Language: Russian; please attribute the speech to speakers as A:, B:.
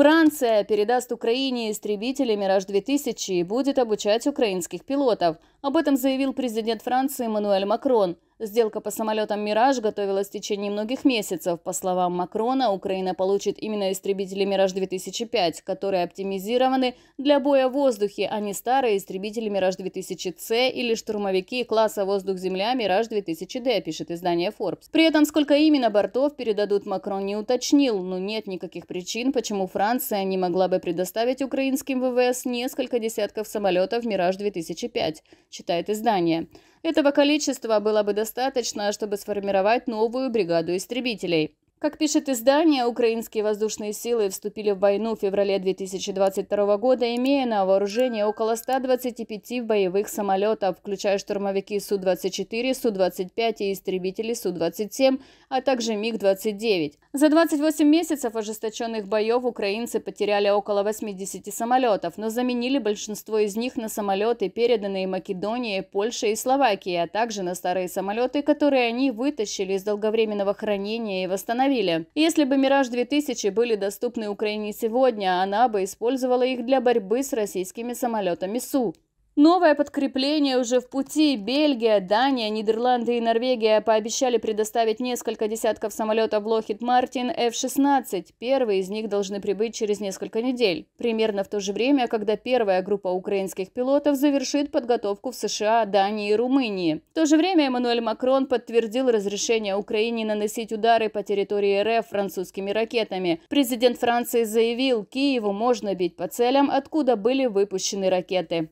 A: Франция передаст Украине истребители «Мираж-2000» и будет обучать украинских пилотов. Об этом заявил президент Франции Мануэль Макрон – Сделка по самолетам «Мираж» готовилась в течение многих месяцев. По словам Макрона, Украина получит именно истребители «Мираж-2005», которые оптимизированы для боя в воздухе, а не старые истребители «Мираж-2000С» или штурмовики класса «Воздух-Земля» «Мираж-2000Д», пишет издание Forbes. При этом сколько именно бортов передадут, Макрон не уточнил, но нет никаких причин, почему Франция не могла бы предоставить украинским ВВС несколько десятков самолетов «Мираж-2005», читает издание. Этого количества было бы достаточно, чтобы сформировать новую бригаду истребителей. Как пишет издание, украинские воздушные силы вступили в войну в феврале 2022 года, имея на вооружении около 125 боевых самолетов, включая штурмовики Су-24, Су-25 и истребители Су-27, а также МиГ-29. За 28 месяцев ожесточенных боев украинцы потеряли около 80 самолетов, но заменили большинство из них на самолеты, переданные Македонии, Польше и Словакии, а также на старые самолеты, которые они вытащили из долговременного хранения и восстановили восстановили. Если бы «Мираж-2000» были доступны Украине сегодня, она бы использовала их для борьбы с российскими самолетами Су. Новое подкрепление уже в пути. Бельгия, Дания, Нидерланды и Норвегия пообещали предоставить несколько десятков самолетов Lockheed Martin F-16. Первые из них должны прибыть через несколько недель. Примерно в то же время, когда первая группа украинских пилотов завершит подготовку в США, Дании и Румынии. В то же время Эммануэль Макрон подтвердил разрешение Украине наносить удары по территории РФ французскими ракетами. Президент Франции заявил, Киеву можно бить по целям, откуда были выпущены ракеты.